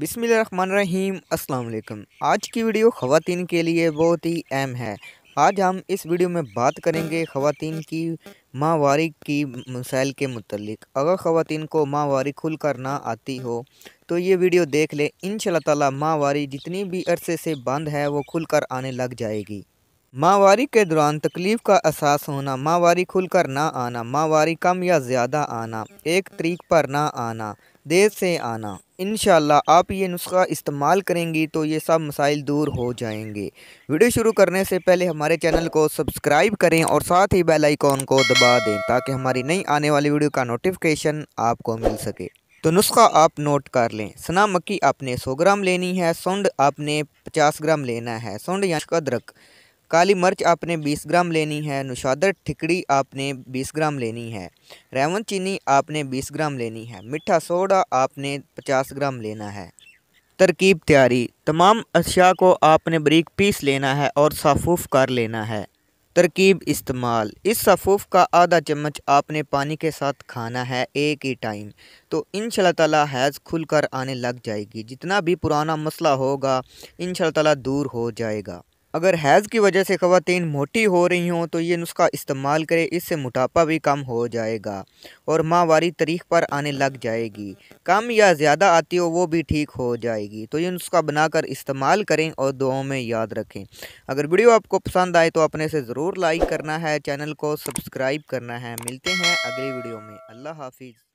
बिसमीम अस्सलाम आज की वीडियो ख़वान के लिए बहुत ही अहम है आज हम इस वीडियो में बात करेंगे ख़वान की माहवारी की मसाइल के मतलब अगर ख़वान को माहवारी खुल कर ना आती हो तो ये वीडियो देख लें इन ताला माहवारी जितनी भी अरसे से बंद है वो खुल कर आने लग जाएगी माहवारी के दौरान तकलीफ़ का एहसास होना माहवारी खुल कर ना आना माहवारी कम या ज़्यादा आना एक तरीक पर ना आना देर से आना इन आप ये नुस्खा इस्तेमाल करेंगी तो ये सब मसाइल दूर हो जाएंगे वीडियो शुरू करने से पहले हमारे चैनल को सब्सक्राइब करें और साथ ही बेल आइकॉन को दबा दें ताकि हमारी नई आने वाली वीडियो का नोटिफिकेशन आपको मिल सके तो नुस्खा आप नोट कर लें सना मक्की आपने 100 ग्राम लेनी है सोंड आपने 50 ग्राम लेना है सोंड या अदरक काली मिर्च आपने 20 ग्राम लेनी है नुशादर ठिकड़ी आपने 20 ग्राम लेनी है रेवन चीनी आपने 20 ग्राम लेनी है मीठा सोडा आपने 50 ग्राम लेना है तरकीब तैयारी तमाम अशिया को आपने बरीक पीस लेना है और साफूफ कर लेना है तरकीब इस्तेमाल इस सफ़ूफ का आधा चम्मच आपने पानी के साथ खाना है एक ही टाइम तो इन ताला हैज़ खुल कर आने लग जाएगी जितना भी पुराना मसला होगा इन ताला दूर हो जाएगा अगर हैज़ की वजह से ख़वान मोटी हो रही हों तो ये नुस्खा इस्तेमाल करें इससे मोटापा भी कम हो जाएगा और माहवारी तारीख पर आने लग जाएगी कम या ज़्यादा आती हो वो भी ठीक हो जाएगी तो ये नुस्खा बनाकर इस्तेमाल करें और दुआओं में याद रखें अगर वीडियो आपको पसंद आए तो अपने से ज़रूर लाइक करना है चैनल को सब्सक्राइब करना है मिलते हैं अगली वीडियो में अल्लाह हाफिज़